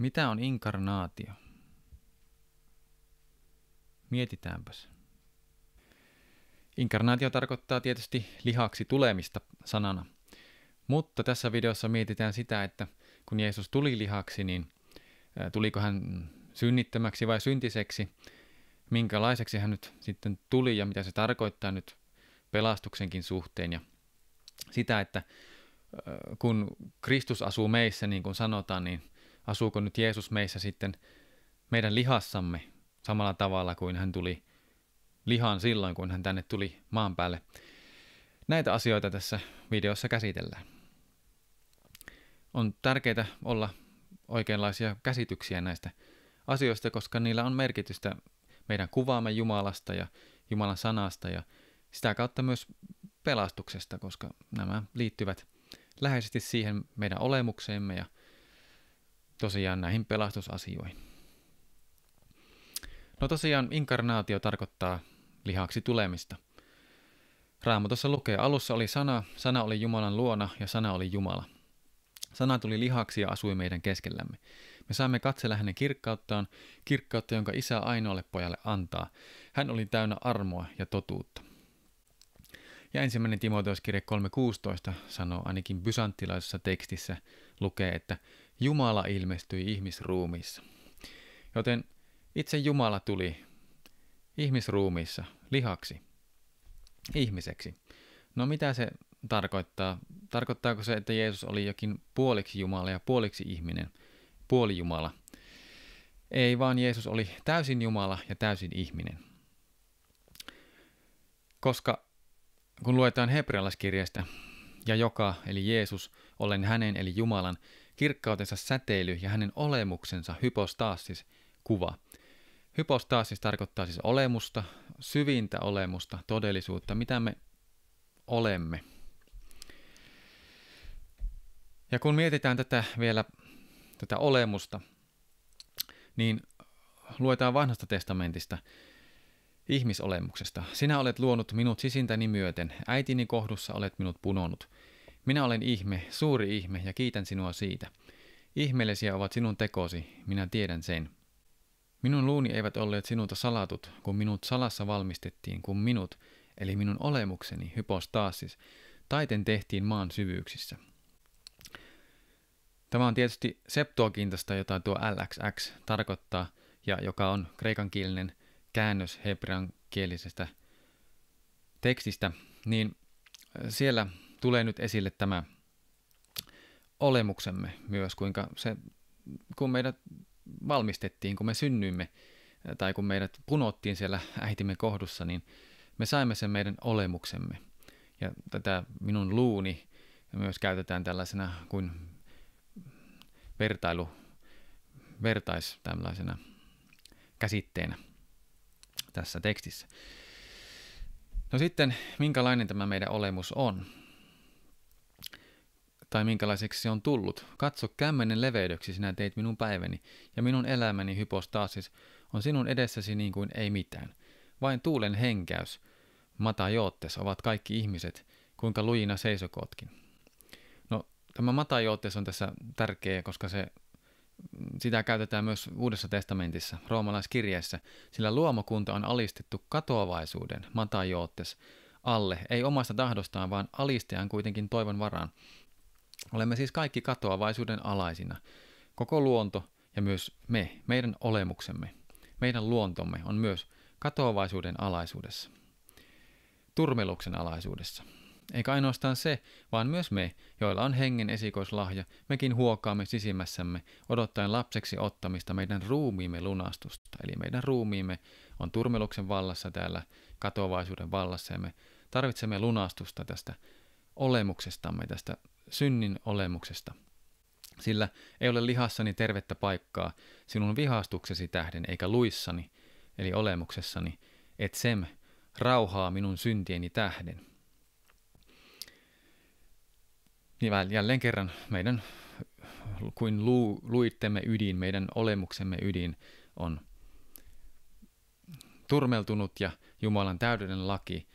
Mitä on inkarnaatio? Mietitäänpäs. Inkarnaatio tarkoittaa tietysti lihaksi tulemista sanana. Mutta tässä videossa mietitään sitä, että kun Jeesus tuli lihaksi, niin tuliko hän synnittämäksi vai syntiseksi, minkälaiseksi hän nyt sitten tuli ja mitä se tarkoittaa nyt pelastuksenkin suhteen ja sitä, että kun Kristus asuu meissä, niin kuin sanotaan, niin asuuko nyt Jeesus meissä sitten meidän lihassamme samalla tavalla kuin hän tuli lihaan silloin, kun hän tänne tuli maan päälle. Näitä asioita tässä videossa käsitellään. On tärkeää olla oikeanlaisia käsityksiä näistä asioista, koska niillä on merkitystä meidän kuvaamme Jumalasta ja Jumalan sanasta ja sitä kautta myös pelastuksesta, koska nämä liittyvät läheisesti siihen meidän olemukseemme ja tosiaan näihin pelastusasioihin. No tosiaan inkarnaatio tarkoittaa lihaksi tulemista. Raamatussa lukee, alussa oli sana, sana oli Jumalan luona ja sana oli Jumala. Sana tuli lihaksi ja asui meidän keskellämme. Me saamme katsella hänen kirkkauttaan, kirkkautta, jonka isä ainoalle pojalle antaa. Hän oli täynnä armoa ja totuutta. Ja ensimmäinen Timoteuskirja 3.16 sanoo ainakin bysanttilaisessa tekstissä, lukee, että Jumala ilmestyi ihmisruumiissa. Joten itse Jumala tuli ihmisruumiissa lihaksi, ihmiseksi. No mitä se tarkoittaa? Tarkoittaako se, että Jeesus oli jokin puoliksi Jumala ja puoliksi ihminen, puoli Jumala? Ei, vaan Jeesus oli täysin Jumala ja täysin ihminen. Koska kun luetaan hebrealaiskirjasta, ja joka, eli Jeesus, olen hänen eli Jumalan, kirkkautensa säteily ja hänen olemuksensa hypostaassis kuva. Hypostaasis tarkoittaa siis olemusta, syvintä olemusta, todellisuutta, mitä me olemme. Ja kun mietitään tätä vielä, tätä olemusta, niin luetaan vanhasta testamentista ihmisolemuksesta. Sinä olet luonut minut sisintäni myöten, äitini kohdussa olet minut punonut – minä olen ihme, suuri ihme ja kiitän sinua siitä. Ihmeellisiä ovat sinun tekosi, minä tiedän sen. Minun luuni eivät olleet sinulta salatut, kun minut salassa valmistettiin, kun minut, eli minun olemukseni, hypostaasis, taiten tehtiin maan syvyyksissä. Tämä on tietysti septuokintasta, jota tuo LXX tarkoittaa, ja joka on kreikan kielinen käännös hebrean kielisestä tekstistä, niin siellä tulee nyt esille tämä olemuksemme myös, kuinka se, kun meidät valmistettiin, kun me synnyimme tai kun meidät punottiin siellä äitimme kohdussa, niin me saimme sen meidän olemuksemme. Ja tätä minun luuni myös käytetään tällaisena kuin vertailu, vertais tällaisena käsitteenä tässä tekstissä. No sitten, minkälainen tämä meidän olemus on? tai minkälaiseksi se on tullut. Katso kämmenen leveydeksi sinä teit minun päiväni, ja minun elämäni hypostaasis on sinun edessäsi niin kuin ei mitään. Vain tuulen henkäys, matajoottes ovat kaikki ihmiset, kuinka lujina seisokotkin. No, tämä matajoottes on tässä tärkeä, koska se sitä käytetään myös Uudessa testamentissa, roomalaiskirjeessä, sillä luomakunta on alistettu katoavaisuuden, matajoottes, alle, ei omasta tahdostaan, vaan alistajan kuitenkin toivon varaan. Olemme siis kaikki katoavaisuuden alaisina. Koko luonto ja myös me, meidän olemuksemme, meidän luontomme on myös katoavaisuuden alaisuudessa. Turmeluksen alaisuudessa. Eikä ainoastaan se, vaan myös me, joilla on hengen esikoislahja, mekin huokaamme sisimmässämme odottaen lapseksi ottamista meidän ruumiimme lunastusta. Eli meidän ruumiimme on turmeluksen vallassa täällä, katoavaisuuden vallassa ja me tarvitsemme lunastusta tästä olemuksestamme, tästä synnin olemuksesta. Sillä ei ole lihassani tervettä paikkaa sinun vihastuksesi tähden, eikä luissani, eli olemuksessani, et sem rauhaa minun syntieni tähden. Jälleen kerran meidän, kuin lu, luittemme ydin, meidän olemuksemme ydin on turmeltunut ja Jumalan täydellinen laki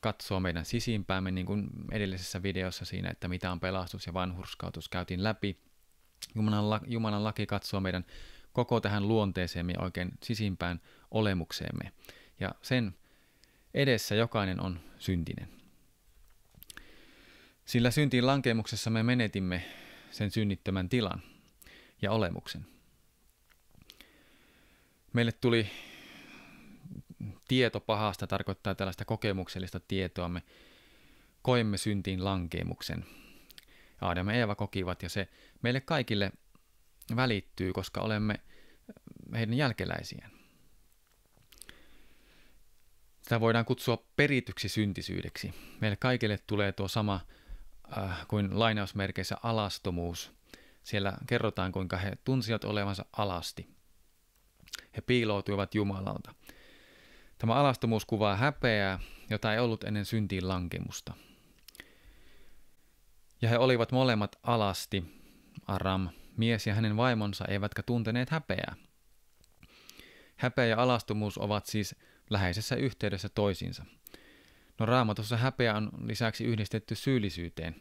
katsoa meidän sisimpäämme, niin kuin edellisessä videossa siinä, että mitä on pelastus ja vanhurskautus käytiin läpi. Jumalan, la, Jumalan laki katsoo meidän koko tähän luonteeseemme oikein sisimpään olemukseemme. Ja sen edessä jokainen on syntinen. Sillä syntiin lankemuksessa me menetimme sen synnittömän tilan ja olemuksen. Meille tuli tieto pahasta tarkoittaa tällaista kokemuksellista tietoa. Me koemme syntiin lankeemuksen. Aadam ja Eeva kokivat ja se meille kaikille välittyy, koska olemme heidän jälkeläisiään. Sitä voidaan kutsua perityksi syntisyydeksi. Meille kaikille tulee tuo sama äh, kuin lainausmerkeissä alastomuus. Siellä kerrotaan, kuinka he tunsivat olevansa alasti. He piiloutuivat Jumalalta. Tämä alastomuus kuvaa häpeää, jota ei ollut ennen syntiin lankemusta. Ja he olivat molemmat alasti, Aram, mies ja hänen vaimonsa, eivätkä tunteneet häpeää. Häpeä ja alastomuus ovat siis läheisessä yhteydessä toisiinsa. No raamatussa häpeä on lisäksi yhdistetty syyllisyyteen,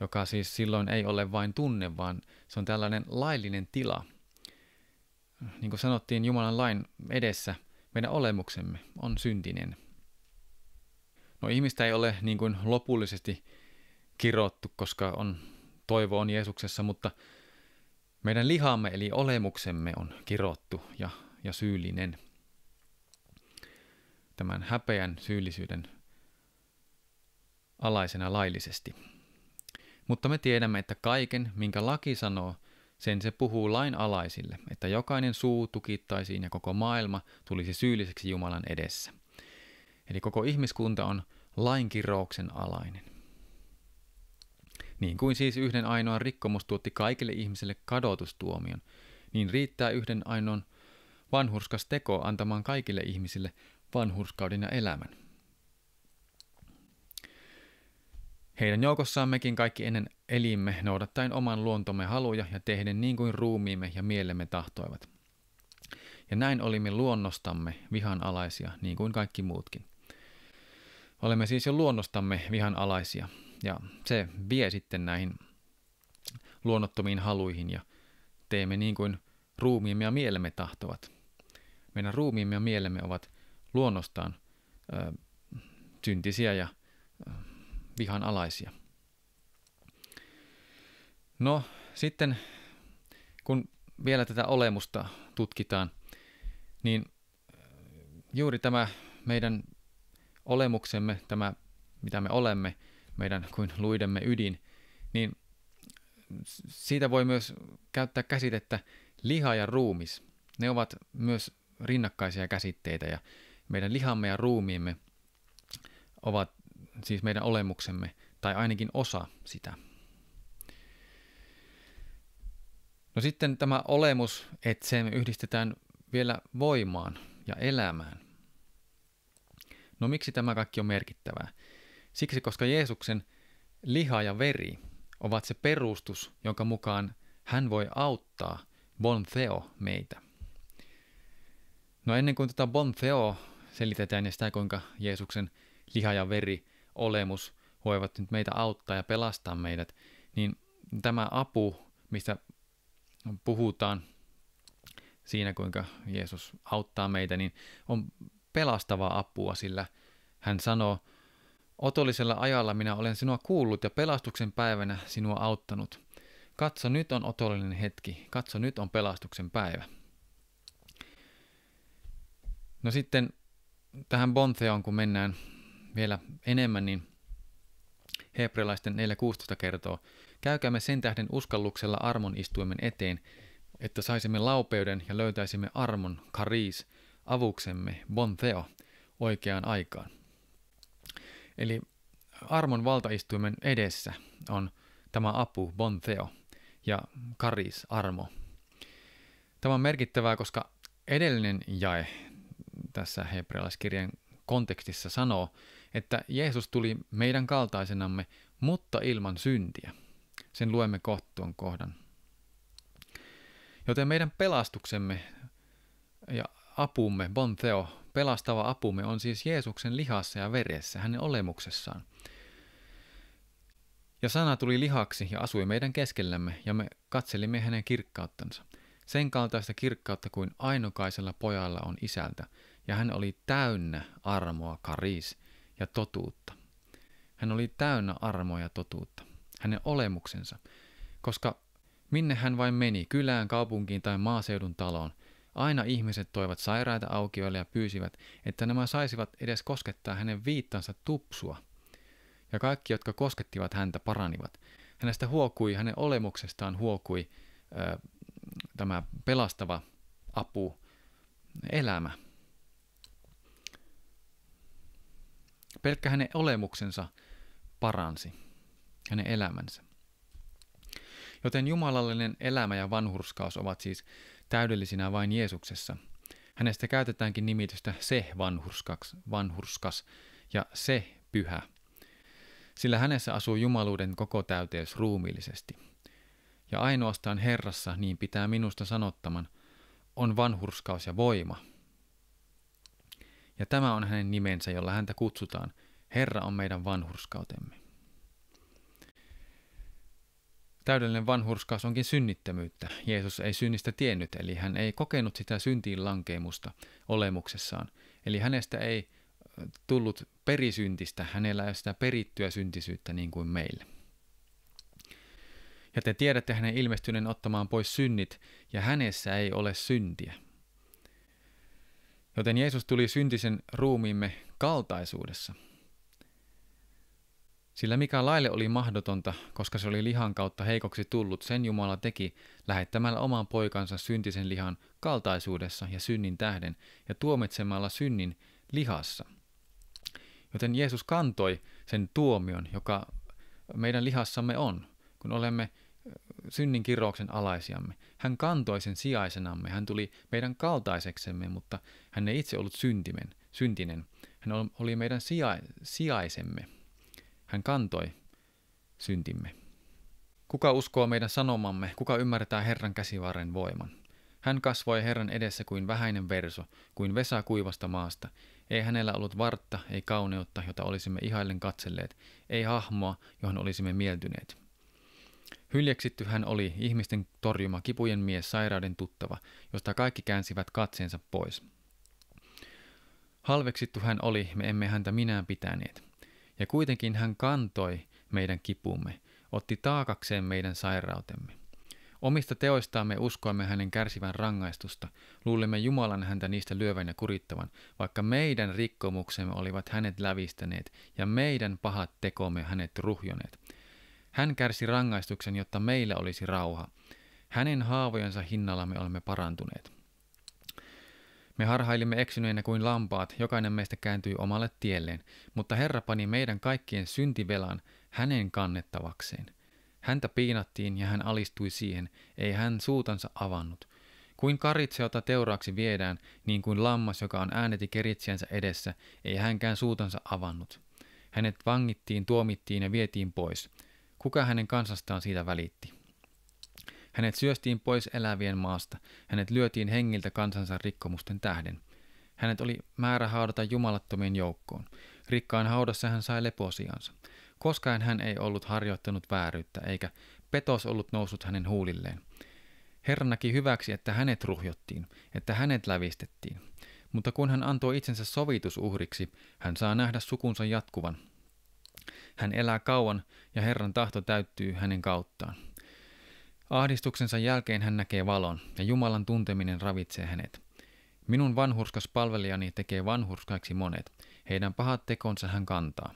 joka siis silloin ei ole vain tunne, vaan se on tällainen laillinen tila. Niin kuin sanottiin Jumalan lain edessä – meidän olemuksemme on syntinen. No ihmistä ei ole niin kuin lopullisesti kirottu, koska on, toivo on Jeesuksessa, mutta meidän lihamme eli olemuksemme on kirottu ja, ja syyllinen. Tämän häpeän syyllisyyden alaisena laillisesti. Mutta me tiedämme, että kaiken, minkä laki sanoo, sen se puhuu lain alaisille, että jokainen suu tukittaisiin ja koko maailma tulisi syylliseksi Jumalan edessä. Eli koko ihmiskunta on lainkirouksen alainen. Niin kuin siis yhden ainoan rikkomus tuotti kaikille ihmisille kadotustuomion, niin riittää yhden ainoan vanhurskas teko antamaan kaikille ihmisille vanhurskauden ja elämän. Heidän joukossaan mekin kaikki ennen elimme noudattaen oman luontomme haluja ja tehden niin kuin ruumiimme ja mielemme tahtoivat. Ja näin olimme luonnostamme vihanalaisia niin kuin kaikki muutkin. Olemme siis jo luonnostamme vihanalaisia ja se vie sitten näihin luonnottomiin haluihin ja teemme niin kuin ruumiimme ja mielemme tahtovat. Meidän ruumiimme ja mielemme ovat luonnostaan ö, syntisiä ja ö, vihan alaisia. No sitten kun vielä tätä olemusta tutkitaan, niin äh, juuri tämä meidän olemuksemme, tämä mitä me olemme, meidän kuin luidemme ydin, niin siitä voi myös käyttää käsitettä liha ja ruumis. Ne ovat myös rinnakkaisia käsitteitä ja meidän lihamme ja ruumiimme ovat siis meidän olemuksemme, tai ainakin osa sitä. No sitten tämä olemus, että se yhdistetään vielä voimaan ja elämään. No miksi tämä kaikki on merkittävää? Siksi, koska Jeesuksen liha ja veri ovat se perustus, jonka mukaan hän voi auttaa bon theo meitä. No ennen kuin tätä bon theo selitetään ja sitä, kuinka Jeesuksen liha ja veri olemus voivat nyt meitä auttaa ja pelastaa meidät, niin tämä apu, mistä puhutaan siinä, kuinka Jeesus auttaa meitä, niin on pelastavaa apua, sillä hän sanoo, otollisella ajalla minä olen sinua kuullut ja pelastuksen päivänä sinua auttanut. Katso, nyt on otollinen hetki. Katso, nyt on pelastuksen päivä. No sitten tähän Bontheon, kun mennään vielä enemmän, niin hebrealaisten 4.16 kertoo, käykäämme sen tähden uskalluksella armon istuimen eteen, että saisimme laupeuden ja löytäisimme armon, kariis, avuksemme, bontheo, oikeaan aikaan. Eli armon valtaistuimen edessä on tämä apu, bontheo, ja karis, armo. Tämä on merkittävää, koska edellinen jae tässä hebrealaiskirjan kontekstissa sanoo, että Jeesus tuli meidän kaltaisenamme, mutta ilman syntiä. Sen luemme kohtuun kohdan. Joten meidän pelastuksemme ja apumme, bon theo, pelastava apumme on siis Jeesuksen lihassa ja veressä, hänen olemuksessaan. Ja sana tuli lihaksi ja asui meidän keskellämme, ja me katselimme hänen kirkkauttansa. Sen kaltaista kirkkautta kuin ainokaisella pojalla on isältä, ja hän oli täynnä armoa karis, ja totuutta. Hän oli täynnä armoa ja totuutta, hänen olemuksensa, koska minne hän vain meni, kylään, kaupunkiin tai maaseudun taloon, aina ihmiset toivat sairaita aukioille ja pyysivät, että nämä saisivat edes koskettaa hänen viittansa tupsua. Ja kaikki, jotka koskettivat häntä, paranivat. Hänestä huokui, hänen olemuksestaan huokui ö, tämä pelastava apu, elämä, Pelkkä hänen olemuksensa paransi hänen elämänsä. Joten jumalallinen elämä ja vanhurskaus ovat siis täydellisinä vain Jeesuksessa. Hänestä käytetäänkin nimitystä se vanhurskas, vanhurskas ja se pyhä, sillä hänessä asuu jumaluuden koko täyteys ruumiillisesti. Ja ainoastaan Herrassa, niin pitää minusta sanottaman, on vanhurskaus ja voima – ja tämä on hänen nimensä, jolla häntä kutsutaan. Herra on meidän vanhurskautemme. Täydellinen vanhurskaus onkin synnittömyyttä. Jeesus ei synnistä tiennyt, eli hän ei kokenut sitä syntiin lankeemusta olemuksessaan. Eli hänestä ei tullut perisyntistä, hänellä ei ole sitä perittyä syntisyyttä niin kuin meillä. Ja te tiedätte hänen ilmestyneen ottamaan pois synnit, ja hänessä ei ole syntiä. Joten Jeesus tuli syntisen ruumiimme kaltaisuudessa. Sillä mikä laille oli mahdotonta, koska se oli lihan kautta heikoksi tullut, sen Jumala teki lähettämällä oman poikansa syntisen lihan kaltaisuudessa ja synnin tähden ja tuomitsemalla synnin lihassa. Joten Jeesus kantoi sen tuomion, joka meidän lihassamme on, kun olemme synnin kirouksen alaisiamme. Hän kantoi sen sijaisenamme, hän tuli meidän kaltaiseksemme, mutta hän ei itse ollut syntimen, syntinen. Hän oli meidän sija, sijaisemme. Hän kantoi syntimme. Kuka uskoo meidän sanomamme, kuka ymmärtää Herran käsivarren voiman? Hän kasvoi Herran edessä kuin vähäinen verso, kuin vesa kuivasta maasta. Ei hänellä ollut vartta, ei kauneutta, jota olisimme ihaillen katselleet, ei hahmoa, johon olisimme mieltyneet. Hyljeksitty hän oli ihmisten torjuma kipujen mies sairauden tuttava, josta kaikki käänsivät katseensa pois. Halveksittu hän oli, me emme häntä minään pitäneet. Ja kuitenkin hän kantoi meidän kipumme, otti taakakseen meidän sairautemme. Omista teoistaamme uskoimme hänen kärsivän rangaistusta, luulimme Jumalan häntä niistä lyövän ja kurittavan, vaikka meidän rikkomuksemme olivat hänet lävistäneet ja meidän pahat tekomme hänet ruhjoneet. Hän kärsi rangaistuksen, jotta meillä olisi rauha. Hänen haavojensa hinnalla me olemme parantuneet. Me harhailimme eksyneenä kuin lampaat, jokainen meistä kääntyi omalle tielleen, mutta Herra pani meidän kaikkien syntivelan hänen kannettavakseen. Häntä piinattiin ja hän alistui siihen, ei hän suutansa avannut. Kuin karitse, jota teuraaksi viedään, niin kuin lammas, joka on ääneti keritsijänsä edessä, ei hänkään suutansa avannut. Hänet vangittiin, tuomittiin ja vietiin pois – Kuka hänen kansastaan siitä välitti? Hänet syöstiin pois elävien maasta, hänet lyötiin hengiltä kansansa rikkomusten tähden. Hänet oli määrä haudata jumalattomien joukkoon. Rikkaan haudassa hän sai leposiansa. Koskaan hän ei ollut harjoittanut vääryyttä, eikä petos ollut noussut hänen huulilleen. Herra näki hyväksi, että hänet ruhjottiin, että hänet lävistettiin. Mutta kun hän antoi itsensä sovitusuhriksi, hän saa nähdä sukunsa jatkuvan, hän elää kauan ja Herran tahto täyttyy hänen kauttaan. Ahdistuksensa jälkeen hän näkee valon ja Jumalan tunteminen ravitsee hänet. Minun vanhurskas palvelijani tekee vanhurskaiksi monet, heidän pahat tekonsa hän kantaa.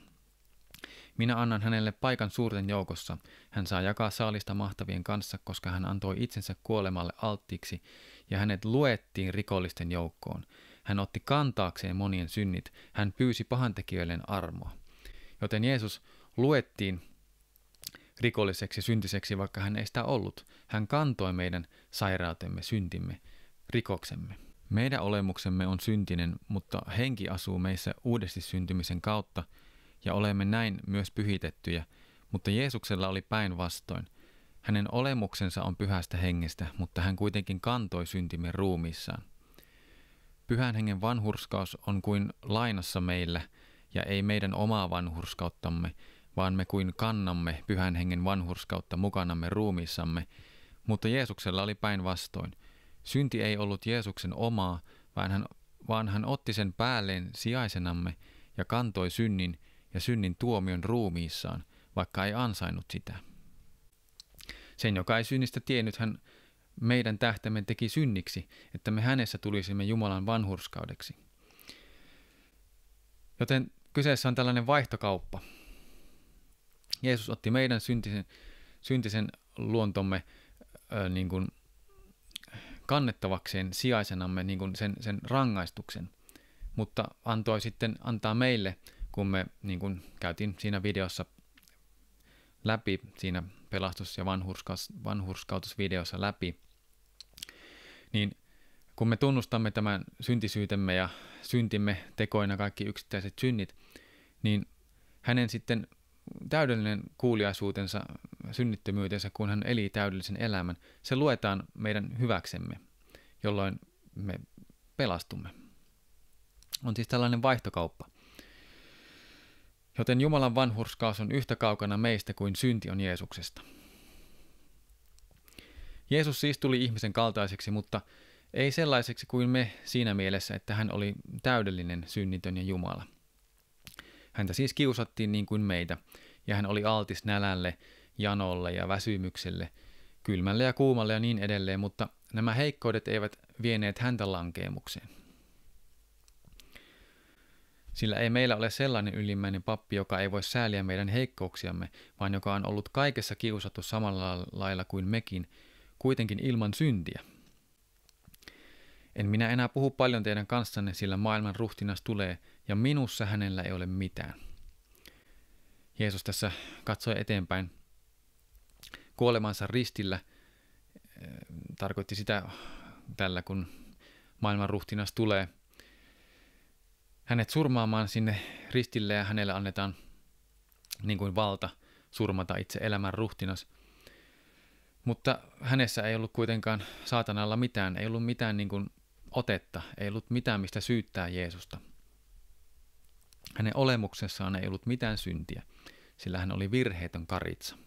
Minä annan hänelle paikan suurten joukossa. Hän saa jakaa saalista mahtavien kanssa, koska hän antoi itsensä kuolemalle alttiiksi ja hänet luettiin rikollisten joukkoon. Hän otti kantaakseen monien synnit. Hän pyysi pahantekijöilleen armoa joten Jeesus luettiin rikolliseksi syntiseksi, vaikka hän ei sitä ollut. Hän kantoi meidän sairautemme, syntimme, rikoksemme. Meidän olemuksemme on syntinen, mutta henki asuu meissä uudesti syntymisen kautta ja olemme näin myös pyhitettyjä, mutta Jeesuksella oli päinvastoin. Hänen olemuksensa on pyhästä hengestä, mutta hän kuitenkin kantoi syntimme ruumiissaan. Pyhän hengen vanhurskaus on kuin lainassa meillä – ja ei meidän omaa vanhurskauttamme, vaan me kuin kannamme pyhän hengen vanhurskautta mukanamme ruumiissamme, mutta Jeesuksella oli päinvastoin. Synti ei ollut Jeesuksen omaa, vaan hän, vaan hän otti sen päälleen sijaisenamme ja kantoi synnin ja synnin tuomion ruumiissaan, vaikka ei ansainnut sitä. Sen, joka ei synnistä tiennyt, hän meidän tähtemme teki synniksi, että me hänessä tulisimme Jumalan vanhurskaudeksi. Joten Kyseessä on tällainen vaihtokauppa. Jeesus otti meidän syntisen, syntisen luontomme ö, niin kuin kannettavakseen sijaisenamme niin kuin sen, sen rangaistuksen, mutta antoi sitten antaa meille, kun me niin kuin käytiin siinä videossa läpi, siinä pelastus- ja vanhurskautusvideossa läpi, niin kun me tunnustamme tämän syntisyytemme ja syntimme tekoina kaikki yksittäiset synnit, niin hänen sitten täydellinen kuuliaisuutensa, synnittömyytensä, kun hän eli täydellisen elämän, se luetaan meidän hyväksemme, jolloin me pelastumme. On siis tällainen vaihtokauppa. Joten Jumalan vanhurskaus on yhtä kaukana meistä kuin synti on Jeesuksesta. Jeesus siis tuli ihmisen kaltaiseksi, mutta ei sellaiseksi kuin me siinä mielessä, että hän oli täydellinen, synnitön ja Jumala. Häntä siis kiusattiin niin kuin meitä, ja hän oli altis nälälle, janolle ja väsymykselle, kylmälle ja kuumalle ja niin edelleen, mutta nämä heikkoudet eivät vieneet häntä lankeemukseen. Sillä ei meillä ole sellainen ylimmäinen pappi, joka ei voi sääliä meidän heikkouksiamme, vaan joka on ollut kaikessa kiusattu samalla lailla kuin mekin, kuitenkin ilman syntiä – en minä enää puhu paljon teidän kanssanne, sillä maailman ruhtinas tulee, ja minussa hänellä ei ole mitään. Jeesus tässä katsoi eteenpäin kuolemansa ristillä. Eh, tarkoitti sitä tällä, kun maailman ruhtinas tulee hänet surmaamaan sinne ristille ja hänelle annetaan niin kuin valta surmata itse elämän ruhtinas – mutta hänessä ei ollut kuitenkaan saatanalla mitään, ei ollut mitään niin kuin otetta, ei ollut mitään mistä syyttää Jeesusta. Hänen olemuksessaan ei ollut mitään syntiä, sillä hän oli virheetön karitsa.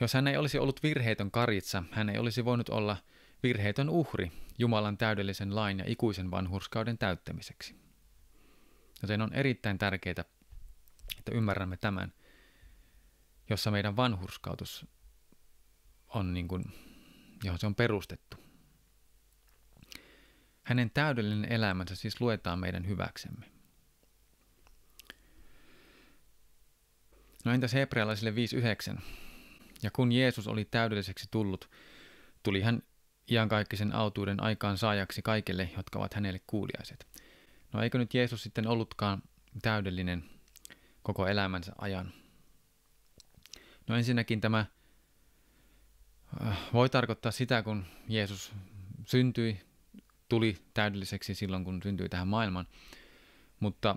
Jos hän ei olisi ollut virheetön karitsa, hän ei olisi voinut olla virheetön uhri Jumalan täydellisen lain ja ikuisen vanhurskauden täyttämiseksi. Joten on erittäin tärkeää, että ymmärrämme tämän, jossa meidän vanhurskautus on niin kuin, johon se on perustettu. Hänen täydellinen elämänsä siis luetaan meidän hyväksemme. No entäs hebrealaisille 5.9? Ja kun Jeesus oli täydelliseksi tullut, tuli hän iankaikkisen autuuden aikaan saajaksi kaikille, jotka ovat hänelle kuuliaiset. No eikö nyt Jeesus sitten ollutkaan täydellinen koko elämänsä ajan? No ensinnäkin tämä äh, voi tarkoittaa sitä, kun Jeesus syntyi tuli täydelliseksi silloin, kun syntyi tähän maailmaan. Mutta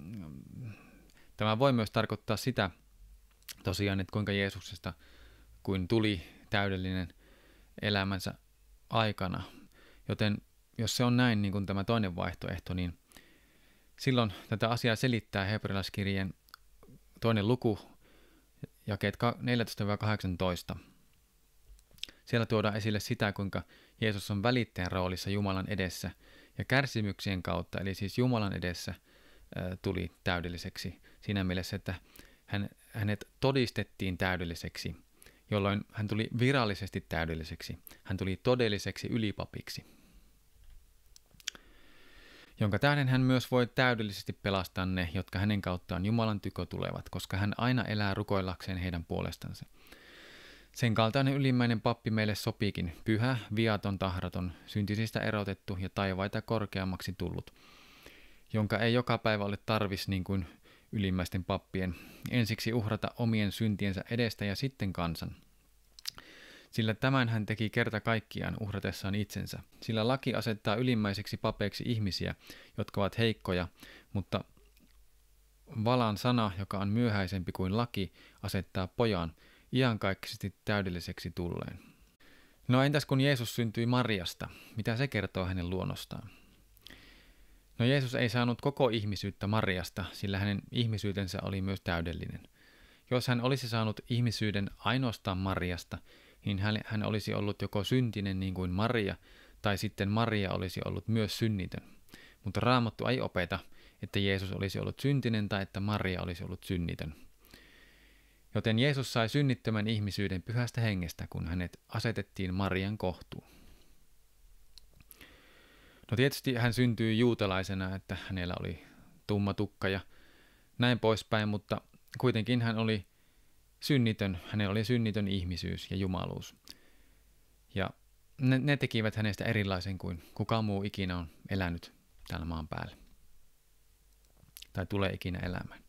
mm, tämä voi myös tarkoittaa sitä tosiaan, että kuinka Jeesuksesta kuin tuli täydellinen elämänsä aikana. Joten jos se on näin, niin kuin tämä toinen vaihtoehto, niin silloin tätä asiaa selittää hebrealaiskirjeen toinen luku, jakeet 14-18. Siellä tuodaan esille sitä, kuinka Jeesus on välittäjän roolissa Jumalan edessä ja kärsimyksien kautta, eli siis Jumalan edessä, tuli täydelliseksi siinä mielessä, että hän, hänet todistettiin täydelliseksi, jolloin hän tuli virallisesti täydelliseksi. Hän tuli todelliseksi ylipapiksi, jonka tähden hän myös voi täydellisesti pelastaa ne, jotka hänen kauttaan Jumalan tykö tulevat, koska hän aina elää rukoillakseen heidän puolestansa – sen kaltainen ylimmäinen pappi meille sopikin, pyhä, viaton, tahraton, syntisistä erotettu ja taivaita korkeammaksi tullut, jonka ei joka päivä ole tarvis niin kuin ylimmäisten pappien, ensiksi uhrata omien syntiensä edestä ja sitten kansan. Sillä tämän hän teki kerta kaikkiaan uhratessaan itsensä, sillä laki asettaa ylimmäiseksi papeiksi ihmisiä, jotka ovat heikkoja, mutta valan sana, joka on myöhäisempi kuin laki, asettaa pojan, iankaikkisesti täydelliseksi tulleen. No entäs kun Jeesus syntyi Marjasta, mitä se kertoo hänen luonnostaan? No Jeesus ei saanut koko ihmisyyttä Marjasta, sillä hänen ihmisyytensä oli myös täydellinen. Jos hän olisi saanut ihmisyyden ainoastaan Marjasta, niin hän olisi ollut joko syntinen niin kuin Maria, tai sitten Maria olisi ollut myös synnitön. Mutta Raamattu ei opeta, että Jeesus olisi ollut syntinen tai että Maria olisi ollut synnitön. Joten Jeesus sai synnittömän ihmisyyden pyhästä hengestä, kun hänet asetettiin Marian kohtuun. No tietysti hän syntyi juutalaisena, että hänellä oli tumma tukka ja näin poispäin, mutta kuitenkin hän oli synnitön, hänellä oli synnitön ihmisyys ja jumaluus. Ja ne, ne tekivät hänestä erilaisen kuin kuka muu ikinä on elänyt täällä maan päällä. Tai tulee ikinä elämään.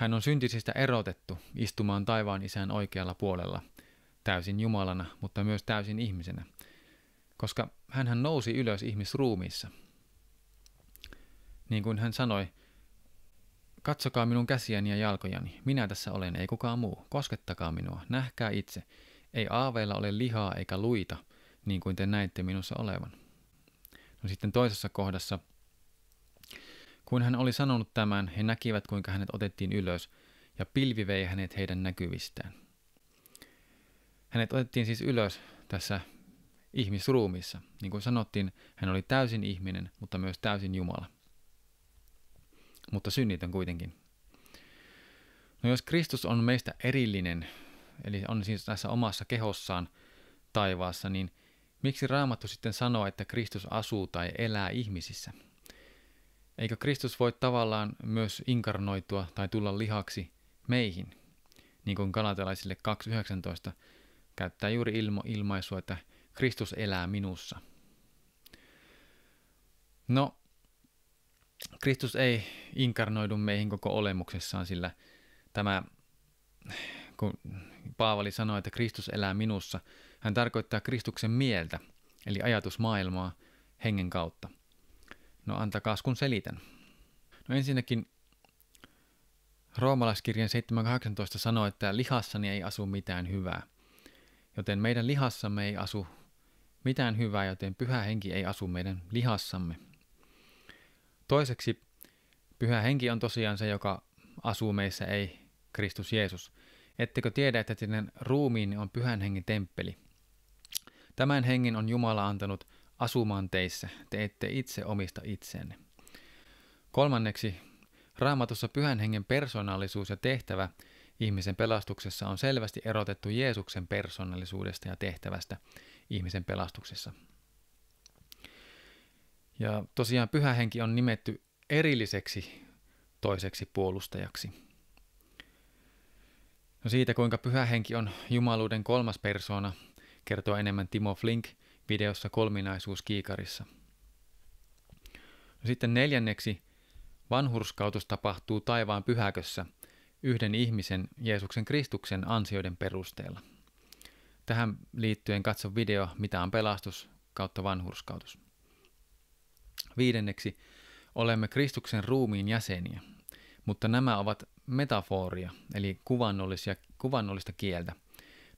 Hän on syntisistä erotettu istumaan taivaan isän oikealla puolella, täysin Jumalana, mutta myös täysin ihmisenä, koska hän nousi ylös ihmisruumiissa. Niin kuin hän sanoi, katsokaa minun käsiäni ja jalkojani, minä tässä olen, ei kukaan muu, koskettakaa minua, nähkää itse, ei aaveilla ole lihaa eikä luita, niin kuin te näitte minussa olevan. No sitten toisessa kohdassa – kun hän oli sanonut tämän, he näkivät kuinka hänet otettiin ylös ja pilvi vei hänet heidän näkyvistään. Hänet otettiin siis ylös tässä ihmisruumissa. Niin kuin sanottiin, hän oli täysin ihminen, mutta myös täysin Jumala. Mutta synnitön kuitenkin. No jos Kristus on meistä erillinen, eli on siis tässä omassa kehossaan taivaassa, niin miksi Raamattu sitten sanoo, että Kristus asuu tai elää ihmisissä – Eikö Kristus voi tavallaan myös inkarnoitua tai tulla lihaksi meihin? Niin kuin kalatelaisille 2.19 käyttää juuri ilmo ilmaisua, että Kristus elää minussa. No, Kristus ei inkarnoidu meihin koko olemuksessaan, sillä tämä, kun Paavali sanoi, että Kristus elää minussa, hän tarkoittaa Kristuksen mieltä, eli ajatusmaailmaa hengen kautta – No antakaas kun selitän. No ensinnäkin roomalaiskirjan 7.18 sanoo, että lihassani ei asu mitään hyvää. Joten meidän lihassamme ei asu mitään hyvää, joten pyhä henki ei asu meidän lihassamme. Toiseksi pyhä henki on tosiaan se, joka asuu meissä, ei Kristus Jeesus. Ettekö tiedä, että teidän ruumiin on pyhän hengen temppeli? Tämän hengen on Jumala antanut – asumaan teissä, te ette itse omista itsenne. Kolmanneksi, raamatussa pyhän hengen persoonallisuus ja tehtävä ihmisen pelastuksessa on selvästi erotettu Jeesuksen persoonallisuudesta ja tehtävästä ihmisen pelastuksessa. Ja tosiaan pyhä henki on nimetty erilliseksi toiseksi puolustajaksi. No siitä, kuinka pyhä henki on jumaluuden kolmas persoona, kertoo enemmän Timo Flink videossa kolminaisuus kiikarissa. No sitten neljänneksi, vanhurskautus tapahtuu taivaan pyhäkössä yhden ihmisen, Jeesuksen Kristuksen ansioiden perusteella. Tähän liittyen katso video, mitä on pelastus kautta vanhurskautus. Viidenneksi, olemme Kristuksen ruumiin jäseniä, mutta nämä ovat metaforia, eli kuvannollisia, kuvannollista kieltä.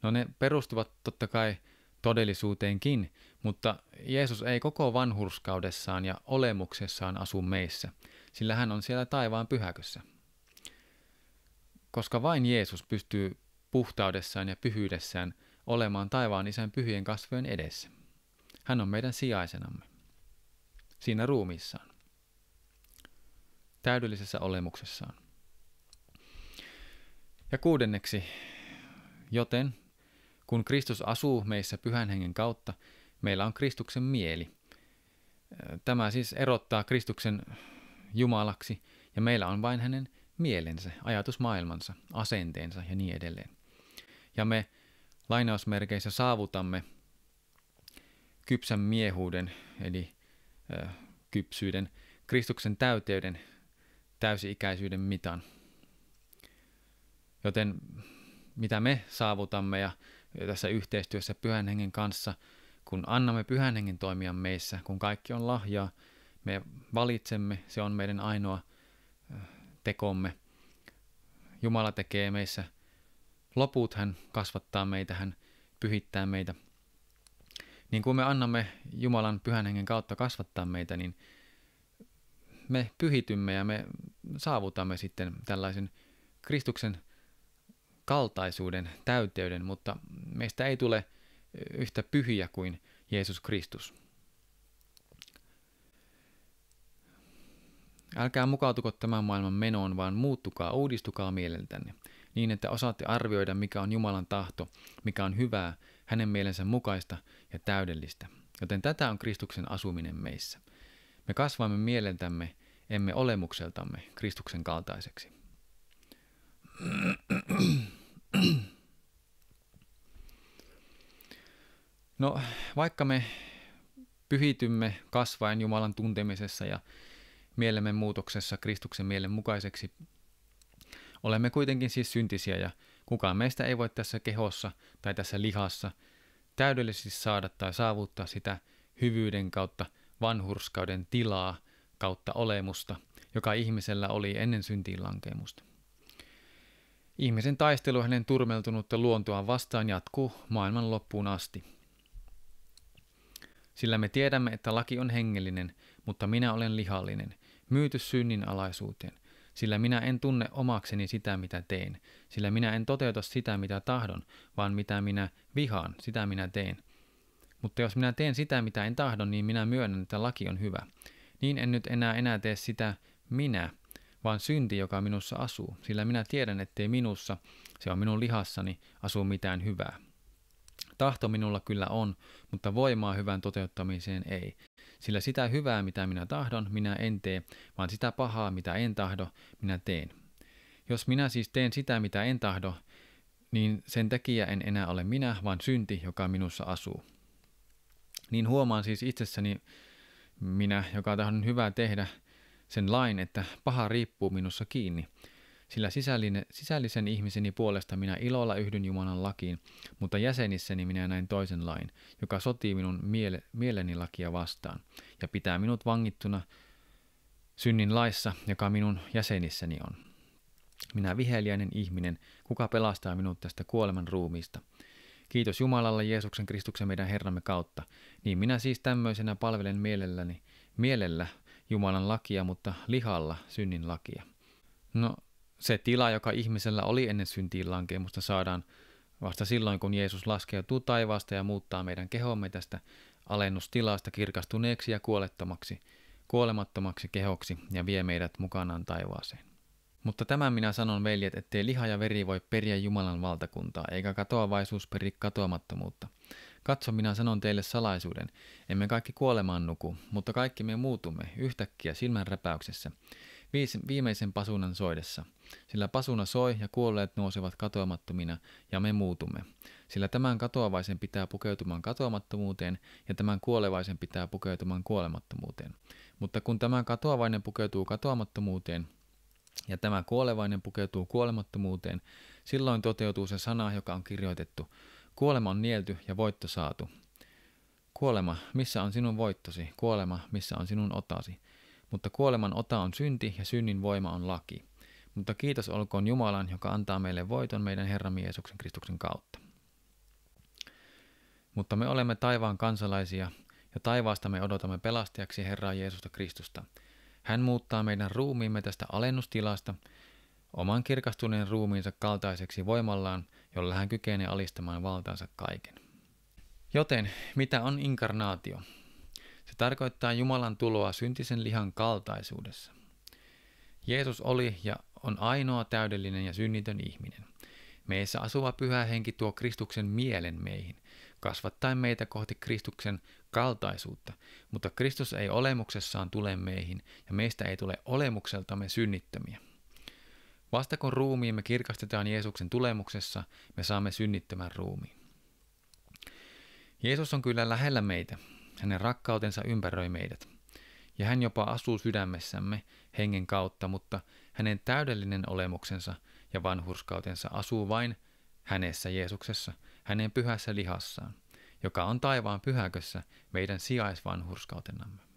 No ne perustuvat totta kai todellisuuteenkin, mutta Jeesus ei koko vanhurskaudessaan ja olemuksessaan asu meissä, sillä hän on siellä taivaan pyhäkössä. Koska vain Jeesus pystyy puhtaudessaan ja pyhyydessään olemaan taivaan isän pyhien kasvojen edessä. Hän on meidän sijaisenamme, siinä ruumiissaan, täydellisessä olemuksessaan. Ja kuudenneksi, joten kun Kristus asuu meissä pyhän hengen kautta, meillä on Kristuksen mieli. Tämä siis erottaa Kristuksen Jumalaksi ja meillä on vain hänen mielensä, ajatusmaailmansa, asenteensa ja niin edelleen. Ja me lainausmerkeissä saavutamme kypsän miehuuden, eli ö, kypsyyden, Kristuksen täyteyden, täysi-ikäisyyden mitan. Joten mitä me saavutamme ja tässä yhteistyössä pyhän hengen kanssa, kun annamme pyhän hengen toimia meissä, kun kaikki on lahjaa, me valitsemme, se on meidän ainoa tekomme. Jumala tekee meissä loput, hän kasvattaa meitä, hän pyhittää meitä. Niin kuin me annamme Jumalan pyhän hengen kautta kasvattaa meitä, niin me pyhitymme ja me saavutamme sitten tällaisen Kristuksen kaltaisuuden, täyteyden, mutta meistä ei tule yhtä pyhiä kuin Jeesus Kristus. Älkää mukautuko tämän maailman menoon, vaan muuttukaa, uudistukaa mieleltänne, niin että osaatte arvioida, mikä on Jumalan tahto, mikä on hyvää, hänen mielensä mukaista ja täydellistä. Joten tätä on Kristuksen asuminen meissä. Me kasvamme mieleltämme, emme olemukseltamme Kristuksen kaltaiseksi. No vaikka me pyhitymme kasvaen Jumalan tuntemisessa ja mielemme muutoksessa Kristuksen mielen mukaiseksi, olemme kuitenkin siis syntisiä ja kukaan meistä ei voi tässä kehossa tai tässä lihassa täydellisesti saada tai saavuttaa sitä hyvyyden kautta vanhurskauden tilaa kautta olemusta, joka ihmisellä oli ennen syntiin lankemusta. Ihmisen taistelu hänen turmeltunutta luontoa vastaan jatkuu maailman loppuun asti – sillä me tiedämme, että laki on hengellinen, mutta minä olen lihallinen, myyty synnin alaisuuteen. Sillä minä en tunne omakseni sitä, mitä teen. Sillä minä en toteuta sitä, mitä tahdon, vaan mitä minä vihaan, sitä minä teen. Mutta jos minä teen sitä, mitä en tahdon, niin minä myönnän, että laki on hyvä. Niin en nyt enää enää tee sitä minä, vaan synti, joka minussa asuu. Sillä minä tiedän, ettei minussa, se on minun lihassani, asu mitään hyvää. Tahto minulla kyllä on, mutta voimaa hyvän toteuttamiseen ei. Sillä sitä hyvää, mitä minä tahdon, minä en tee, vaan sitä pahaa, mitä en tahdo, minä teen. Jos minä siis teen sitä, mitä en tahdo, niin sen tekijä en enää ole minä, vaan synti, joka minussa asuu. Niin huomaan siis itsessäni minä, joka tahdon hyvää tehdä, sen lain, että paha riippuu minussa kiinni – sillä sisällinen, sisällisen ihmiseni puolesta minä ilolla yhdyn Jumalan lakiin, mutta jäsenissäni minä näin toisen lain, joka sotii minun miele, mieleni lakia vastaan ja pitää minut vangittuna synnin laissa, joka minun jäsenissäni on. Minä viheliäinen ihminen, kuka pelastaa minut tästä kuoleman ruumiista? Kiitos Jumalalle Jeesuksen Kristuksen meidän Herramme kautta. Niin minä siis tämmöisenä palvelen mielelläni, mielellä Jumalan lakia, mutta lihalla synnin lakia. No, se tila, joka ihmisellä oli ennen syntiin lankemusta, saadaan vasta silloin, kun Jeesus laskeutuu taivaasta ja muuttaa meidän kehomme tästä alennustilasta kirkastuneeksi ja kuolettomaksi, kuolemattomaksi kehoksi ja vie meidät mukanaan taivaaseen. Mutta tämän minä sanon, veljet, ettei liha ja veri voi periä Jumalan valtakuntaa, eikä katoavaisuus peri katoamattomuutta. Katso, minä sanon teille salaisuuden. Emme kaikki kuolemaan nuku, mutta kaikki me muutumme yhtäkkiä silmänräpäyksessä viimeisen pasunan soidessa. Sillä pasuna soi ja kuolleet nousevat katoamattomina ja me muutumme. Sillä tämän katoavaisen pitää pukeutumaan katoamattomuuteen ja tämän kuolevaisen pitää pukeutumaan kuolemattomuuteen. Mutta kun tämä katoavainen pukeutuu katoamattomuuteen, ja tämä kuolevainen pukeutuu kuolemattomuuteen, silloin toteutuu se sana, joka on kirjoitettu. Kuolema on nielty ja voitto saatu. Kuolema, missä on sinun voittosi? Kuolema, missä on sinun otasi? Mutta kuoleman ota on synti ja synnin voima on laki. Mutta kiitos olkoon Jumalan, joka antaa meille voiton meidän Herramme Jeesuksen Kristuksen kautta. Mutta me olemme taivaan kansalaisia, ja taivaasta me odotamme pelastajaksi Herraa Jeesusta Kristusta. Hän muuttaa meidän ruumiimme tästä alennustilasta oman kirkastuneen ruumiinsa kaltaiseksi voimallaan, jolla hän kykenee alistamaan valtaansa kaiken. Joten, mitä on inkarnaatio? Se tarkoittaa Jumalan tuloa syntisen lihan kaltaisuudessa. Jeesus oli ja on ainoa täydellinen ja synnitön ihminen. Meissä asuva pyhä henki tuo Kristuksen mielen meihin, kasvattaen meitä kohti Kristuksen kaltaisuutta, mutta Kristus ei olemuksessaan tule meihin ja meistä ei tule olemukseltamme synnittömiä. Vasta kun ruumiimme kirkastetaan Jeesuksen tulemuksessa, me saamme synnittömän ruumiin. Jeesus on kyllä lähellä meitä, hänen rakkautensa ympäröi meidät. Ja hän jopa asuu sydämessämme hengen kautta, mutta hänen täydellinen olemuksensa ja vanhurskautensa asuu vain hänessä Jeesuksessa, hänen pyhässä lihassaan, joka on taivaan pyhäkössä meidän sijaisvanhurskautenamme.